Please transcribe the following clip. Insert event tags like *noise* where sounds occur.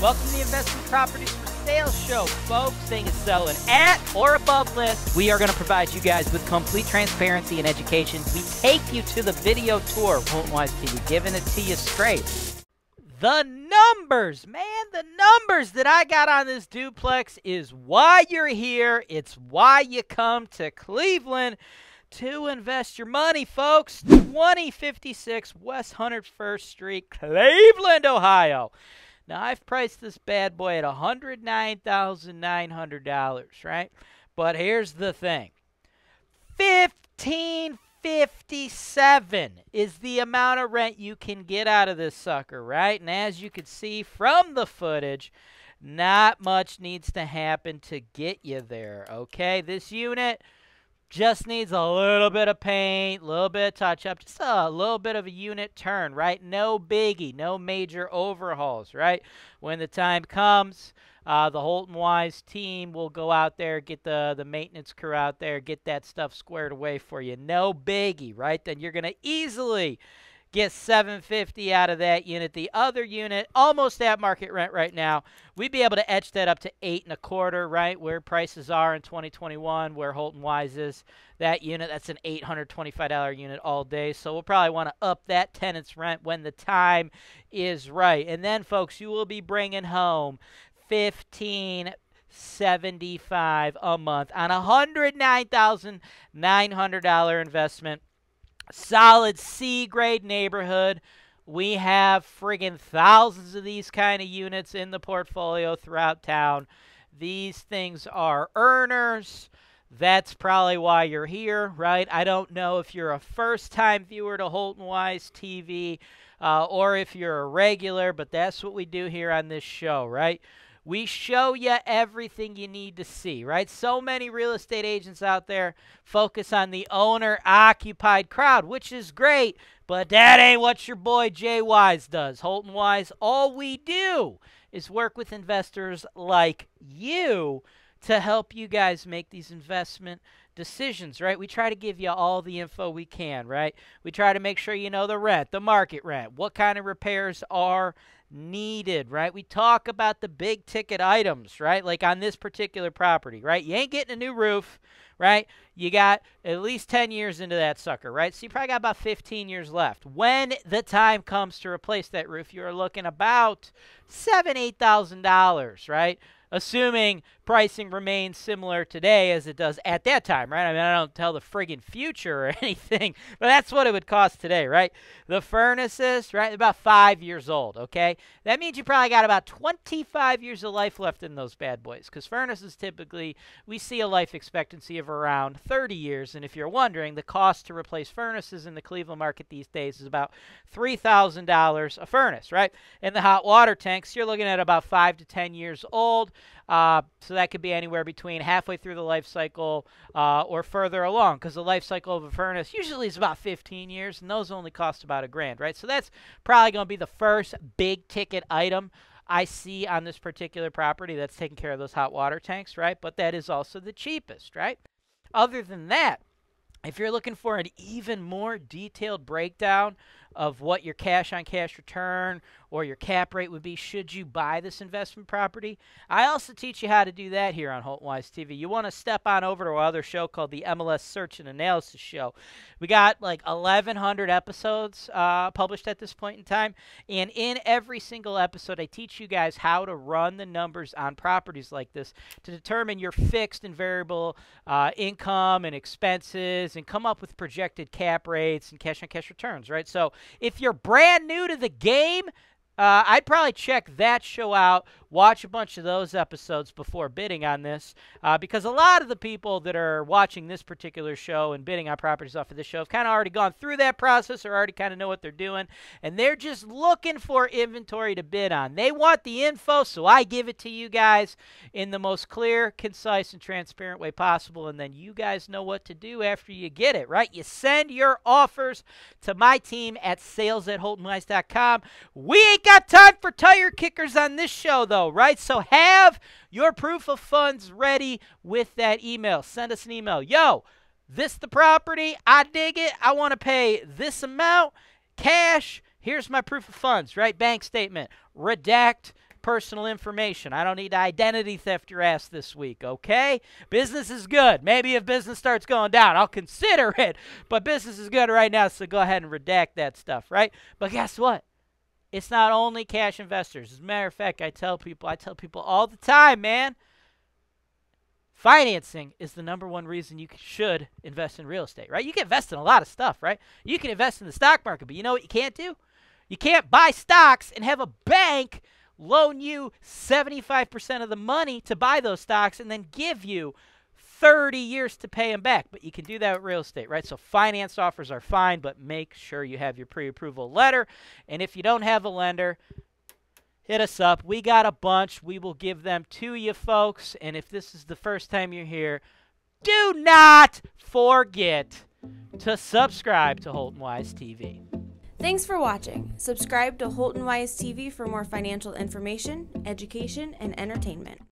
Welcome to the Investment Properties for Sale Show, folks. Thing is selling at or above list. We are going to provide you guys with complete transparency and education. We take you to the video tour. Won't wise to you, giving it to you straight. The numbers, man, the numbers that I got on this duplex is why you're here. It's why you come to Cleveland to invest your money, folks. 2056 West 101st Street, Cleveland, Ohio. Now I've priced this bad boy at $109,900, right? But here's the thing. 1557 is the amount of rent you can get out of this sucker, right? And as you can see from the footage, not much needs to happen to get you there, okay? This unit just needs a little bit of paint, a little bit of touch up, just a little bit of a unit turn, right? No biggie, no major overhauls, right? When the time comes, uh, the Holton Wise team will go out there, get the, the maintenance crew out there, get that stuff squared away for you. No biggie, right? Then you're going to easily Get 750 out of that unit. The other unit, almost at market rent right now. We'd be able to etch that up to eight and a quarter, right? Where prices are in 2021, where Holton Wise is. That unit, that's an $825 unit all day. So we'll probably want to up that tenant's rent when the time is right. And then, folks, you will be bringing home 15 75 a month on a $109,900 investment solid C grade neighborhood. We have friggin' thousands of these kind of units in the portfolio throughout town. These things are earners. That's probably why you're here, right? I don't know if you're a first time viewer to Holton Wise TV uh, or if you're a regular, but that's what we do here on this show, right? We show you everything you need to see, right? So many real estate agents out there focus on the owner occupied crowd, which is great, but that ain't what your boy Jay Wise does. Holton Wise, all we do is work with investors like you to help you guys make these investment decisions, right? We try to give you all the info we can, right? We try to make sure you know the rent, the market rent, what kind of repairs are needed, right? We talk about the big ticket items, right? Like on this particular property, right? You ain't getting a new roof, right? You got at least 10 years into that sucker, right? So you probably got about 15 years left. When the time comes to replace that roof, you're looking about seven, eight thousand dollars, right? assuming pricing remains similar today as it does at that time, right? I mean, I don't tell the friggin' future or *laughs* anything, but that's what it would cost today, right? The furnaces, right, about five years old, okay? That means you probably got about 25 years of life left in those bad boys because furnaces typically, we see a life expectancy of around 30 years, and if you're wondering, the cost to replace furnaces in the Cleveland market these days is about $3,000 a furnace, right? And the hot water tanks, you're looking at about five to 10 years old. Uh, so that could be anywhere between halfway through the life cycle uh, or further along, because the life cycle of a furnace usually is about 15 years, and those only cost about a grand, right? So that's probably going to be the first big ticket item I see on this particular property that's taking care of those hot water tanks, right? But that is also the cheapest, right? Other than that, if you're looking for an even more detailed breakdown of what your cash on cash return or your cap rate would be should you buy this investment property. I also teach you how to do that here on Holt Wise TV. You want to step on over to our other show called the MLS Search and Analysis Show. We got like 1,100 episodes uh, published at this point in time, and in every single episode, I teach you guys how to run the numbers on properties like this to determine your fixed and variable uh, income and expenses and come up with projected cap rates and cash on cash returns, right? So if you're brand new to the game, uh, I'd probably check that show out, watch a bunch of those episodes before bidding on this, uh, because a lot of the people that are watching this particular show and bidding on properties off of this show have kind of already gone through that process or already kind of know what they're doing, and they're just looking for inventory to bid on. They want the info, so I give it to you guys in the most clear, concise, and transparent way possible, and then you guys know what to do after you get it, right? You send your offers to my team at sales at We ain't got time for tire kickers on this show, though, right? So have your proof of funds ready with that email. Send us an email. Yo, this the property. I dig it. I want to pay this amount cash. Here's my proof of funds, right? Bank statement. Redact personal information. I don't need identity theft your ass this week, okay? Business is good. Maybe if business starts going down, I'll consider it. But business is good right now, so go ahead and redact that stuff, right? But guess what? It's not only cash investors. As a matter of fact, I tell people, I tell people all the time, man, financing is the number one reason you should invest in real estate, right? You can invest in a lot of stuff, right? You can invest in the stock market, but you know what you can't do? You can't buy stocks and have a bank loan you 75% of the money to buy those stocks and then give you 30 years to pay them back. But you can do that with real estate, right? So finance offers are fine, but make sure you have your pre approval letter. And if you don't have a lender, hit us up. We got a bunch. We will give them to you, folks. And if this is the first time you're here, do not forget to subscribe to Holton Wise TV. Thanks for watching. Subscribe to Holton Wise TV for more financial information, education, and entertainment.